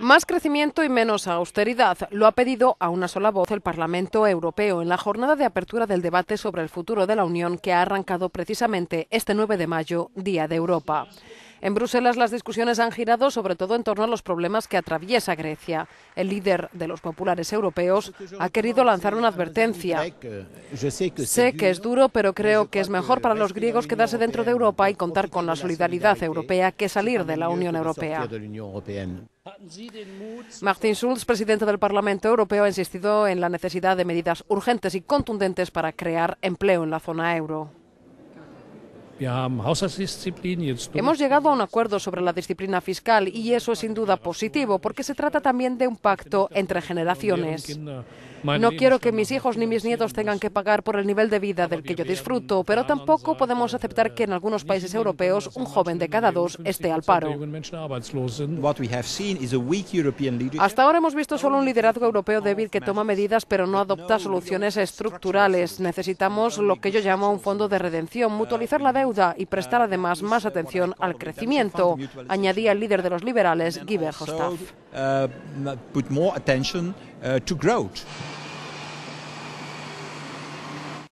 Más crecimiento y menos austeridad lo ha pedido a una sola voz el Parlamento Europeo en la jornada de apertura del debate sobre el futuro de la Unión que ha arrancado precisamente este 9 de mayo, Día de Europa. En Bruselas las discusiones han girado sobre todo en torno a los problemas que atraviesa Grecia. El líder de los populares europeos ha querido lanzar una advertencia. Sé que es duro, pero creo que es mejor para los griegos quedarse dentro de Europa y contar con la solidaridad europea que salir de la Unión Europea. Martin Schulz, presidente del Parlamento Europeo, ha insistido en la necesidad de medidas urgentes y contundentes para crear empleo en la zona euro. Hemos llegado a un acuerdo sobre la disciplina fiscal y eso es sin duda positivo porque se trata también de un pacto entre generaciones. No quiero que mis hijos ni mis nietos tengan que pagar por el nivel de vida del que yo disfruto, pero tampoco podemos aceptar que en algunos países europeos un joven de cada dos esté al paro. Hasta ahora hemos visto solo un liderazgo europeo débil que toma medidas pero no adopta soluciones estructurales. Necesitamos lo que yo llamo un fondo de redención, mutualizar la deuda y prestar además más atención al crecimiento, añadía el líder de los liberales, Guy Verhofstadt.